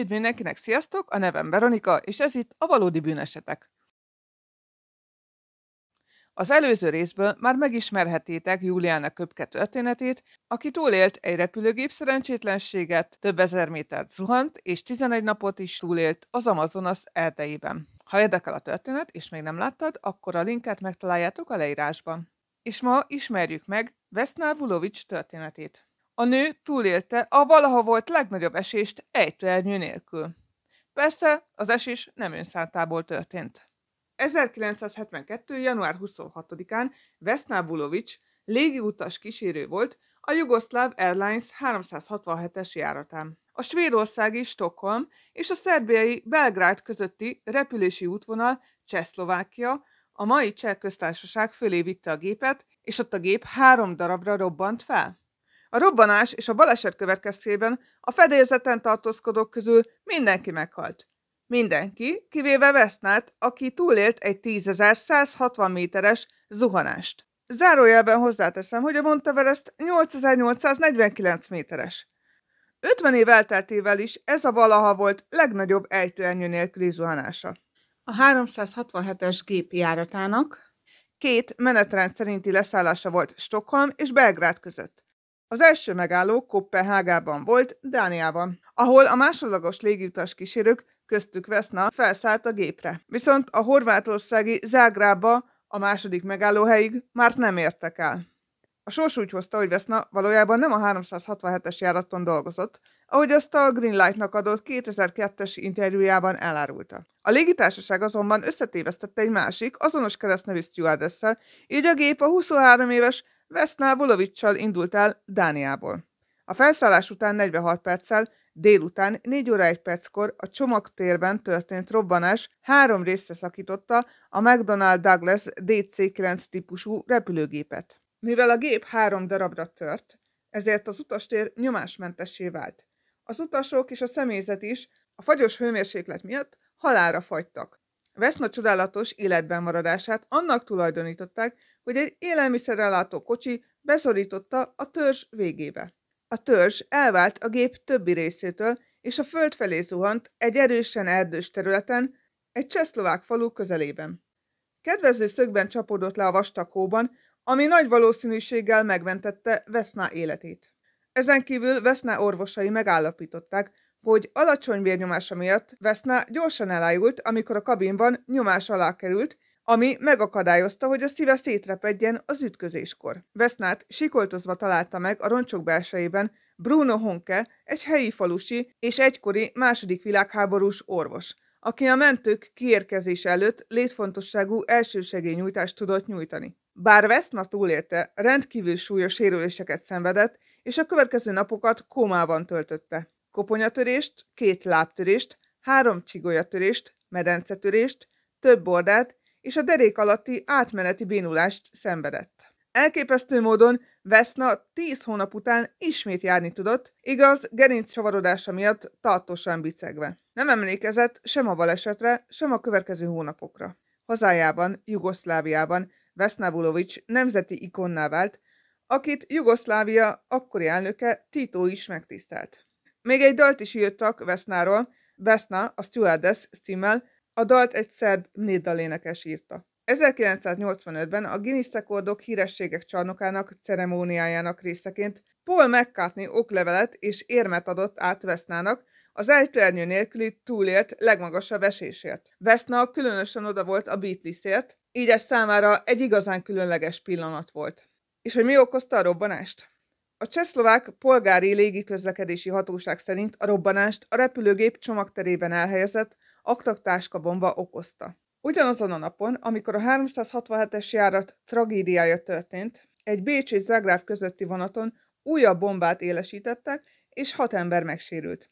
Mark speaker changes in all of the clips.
Speaker 1: Üdv mindenkinek, sziasztok! A nevem Veronika, és ez itt a Valódi Bűnesetek. Az előző részből már megismerhetétek Juliana Köpke történetét, aki túlélt egy repülőgép szerencsétlenséget, több ezer métert zuhant, és 11 napot is túlélt az Amazonas erdejében. Ha érdekel a történet, és még nem láttad, akkor a linket megtaláljátok a leírásban. És ma ismerjük meg Vesna Vulovics történetét. A nő túlélte a valaha volt legnagyobb esést ejtőernyő nélkül. Persze az esés nem önszántából történt. 1972. január 26-án Vesna Vulovic légiutas kísérő volt a Jugoszláv Airlines 367-es járatán. A svédországi Stockholm és a szerbiai Belgrád közötti repülési útvonal Csehszlovákia a mai Cseh köztársaság fölé vitte a gépet, és ott a gép három darabra robbant fel. A robbanás és a baleset következtében a fedélzeten tartózkodók közül mindenki meghalt. Mindenki, kivéve Vesznát, aki túlélt egy 10.160 méteres zuhanást. Zárójelben hozzáteszem, hogy a Monteverest 8849 méteres. 50 év elteltével is ez a valaha volt legnagyobb ejtőernyő nélküli zuhanása. A 367-es gép járatának két menetrend szerinti leszállása volt Stockholm és Belgrád között. Az első megálló Kopenhágában volt, Dániában, ahol a másodlagos légiutas kísérők, köztük Veszna, felszállt a gépre. Viszont a horvátországi Zágrába a második megállóhelyig már nem értek el. A sors úgy hozta, hogy Veszna valójában nem a 367-es járaton dolgozott, ahogy azt a Greenlight-nak adott 2002-es interjújában elárulta. A légitársaság azonban összetévesztette egy másik, azonos keresztnevű stewardess így a gép a 23 éves Veszna Volovicsal indult el Dániából. A felszállás után 46 perccel délután 4 óra 1 perckor a csomagtérben történt robbanás három részre szakította a McDonnell Douglas DC-9 típusú repülőgépet. Mivel a gép három darabra tört, ezért az utastér nyomásmentessé vált. Az utasok és a személyzet is a fagyos hőmérséklet miatt halára fagytak. Veszna csodálatos életben maradását annak tulajdonították, hogy egy élelmiszerrelátó kocsi beszorította a törzs végébe. A törzs elvált a gép többi részétől, és a föld felé zuhant egy erősen erdős területen, egy csehszlovák falu közelében. Kedvező szögben csapódott le a vastakóban, ami nagy valószínűséggel megmentette Veszná életét. Ezen kívül Veszná orvosai megállapították, hogy alacsony vérnyomása miatt Veszná gyorsan elájult, amikor a kabinban nyomás alá került, ami megakadályozta, hogy a szíve szétrepedjen az ütközéskor. Vesznát sikoltozva találta meg a roncsok belsejében Bruno Honke, egy helyi falusi és egykori második világháborús orvos, aki a mentők kiérkezés előtt létfontosságú elsősegélynyújtást tudott nyújtani. Bár Veszna túlélte, rendkívül súlyos sérüléseket szenvedett, és a következő napokat kómában töltötte. Koponyatörést, két lábtörést, három csigolyatörést, medencetörést, több bordát és a derék alatti átmeneti bénulást szenvedett. Elképesztő módon Veszna 10 hónap után ismét járni tudott, igaz, gerinc csavarodása miatt tartósan bicegve. Nem emlékezett sem a balesetre, sem a következő hónapokra. Hazájában, Jugoszláviában Vesna Vulovics nemzeti ikonná vált, akit Jugoszlávia akkori elnöke Tito is megtisztelt. Még egy dalt is írtak Vesznáról, Vesna a Stewardess címmel, a dalt egy szerb népdalénekes írta. 1985-ben a Guinness Rekordok hírességek csarnokának ceremóniájának részeként Paul McCartney oklevelet és érmet adott át Vesznának, az ejtőernyő nélküli túlélt legmagasabb esésért. Veszna különösen oda volt a Beatlesért, így ez számára egy igazán különleges pillanat volt. És hogy mi okozta a robbanást? A csehszlovák polgári légiközlekedési hatóság szerint a robbanást a repülőgép csomagterében elhelyezett aktaktáska bomba okozta. Ugyanazon a napon, amikor a 367-es járat tragédiája történt, egy Bécs és Zágráb közötti vonaton újabb bombát élesítettek, és hat ember megsérült.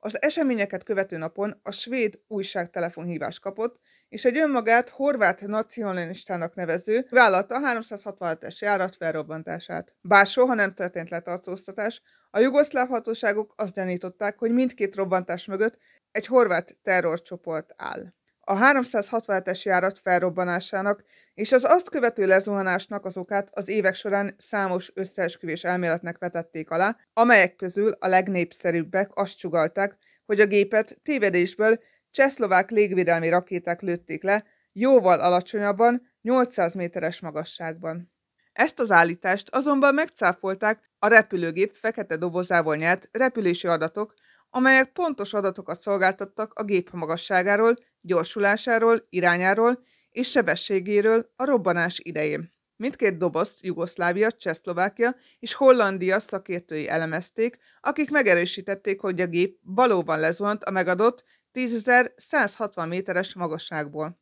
Speaker 1: Az eseményeket követő napon a svéd újság telefonhívást kapott, és egy önmagát horvát nacionalistának nevező vállalta a 367-es járat felrobbantását. Bár soha nem történt letartóztatás, a jugoszláv hatóságok azt gyanították, hogy mindkét robbantás mögött egy horvát terrorcsoport áll. A 367-es járat felrobbanásának és az azt követő lezuhanásnak az okát az évek során számos összeesküvés elméletnek vetették alá, amelyek közül a legnépszerűbbek azt csugalták, hogy a gépet tévedésből csehszlovák légvédelmi rakéták lőtték le, jóval alacsonyabban, 800 méteres magasságban. Ezt az állítást azonban megcáfolták a repülőgép fekete dobozával nyert repülési adatok, amelyek pontos adatokat szolgáltattak a gép magasságáról, gyorsulásáról, irányáról és sebességéről a robbanás idején. Mindkét dobozt Jugoszlávia, Csehszlovákia és Hollandia szakértői elemezték, akik megerősítették, hogy a gép valóban lezuhant a megadott 10.160 méteres magasságból.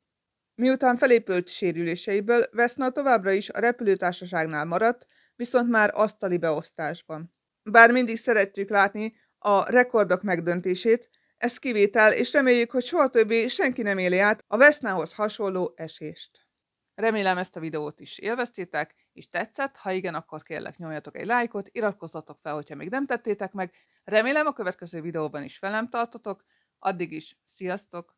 Speaker 1: Miután felépült sérüléseiből, Veszna továbbra is a repülőtársaságnál maradt, viszont már asztali beosztásban. Bár mindig szeretjük látni, a rekordok megdöntését, ez kivétel, és reméljük, hogy soha többé senki nem éli át a Vesznához hasonló esést. Remélem ezt a videót is élveztétek, és tetszett, ha igen, akkor kérlek nyomjatok egy lájkot, iratkozzatok fel, hogyha még nem tettétek meg. Remélem a következő videóban is velem tartotok, addig is, sziasztok!